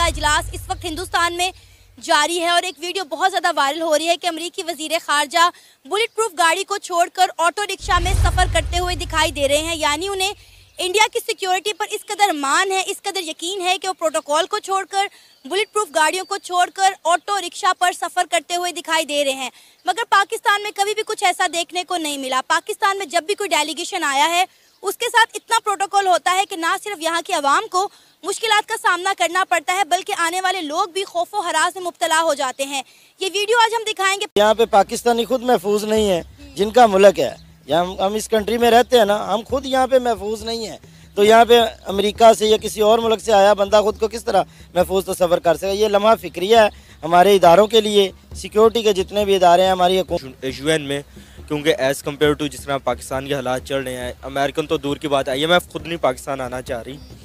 का अजलास इस वक्त हिंदुस्तान में जारी है और एक वीडियो बहुत ज़्यादा वायरल हो रही है कि अमरीकी वजीर खारजा बुलेट प्रूफ गाड़ी को छोड़कर ऑटो रिक्शा में सफ़र करते हुए दिखाई दे रहे हैं यानी उन्हें इंडिया की सिक्योरिटी पर इस कदर मान है इस कदर यकीन है कि वो प्रोटोकॉल को छोड़कर बुलेट प्रूफ गाड़ियों को छोड़कर ऑटो रिक्शा पर सफ़र करते हुए दिखाई दे रहे हैं मगर पाकिस्तान में कभी भी कुछ ऐसा देखने को नहीं मिला पाकिस्तान में जब भी कोई डेलीगेशन आया है उसके साथ इतना प्रोटोकॉल होता है कि ना सिर्फ यहाँ की आवाम को मुश्किल का सामना करना पड़ता है बल्कि आने वाले लोग भी खौफो हराज में मुबतला हो जाते हैं ये वीडियो आज हम दिखाएंगे यहाँ पे पाकिस्तानी खुद महफूज नहीं है जिनका मुल्क है हम, हम इस कंट्री में रहते हैं ना हम खुद यहाँ पे महफूज नहीं है तो यहाँ पे अमेरिका से या किसी और मुल्क से आया बंदा खुद को किस तरह महफूज तस्वर कर सके ये लम्हा फिक्रिया है हमारे इदारों के लिए सिक्योरिटी के जितने भी इदारे हैं हमारी में क्योंकि एज़ कम्पेयर टू जिस तरह पाकिस्तान के हालात चल रहे हैं अमेरिकन तो दूर की बात आई है मैं ख़ुद नहीं पाकिस्तान आना चाह रही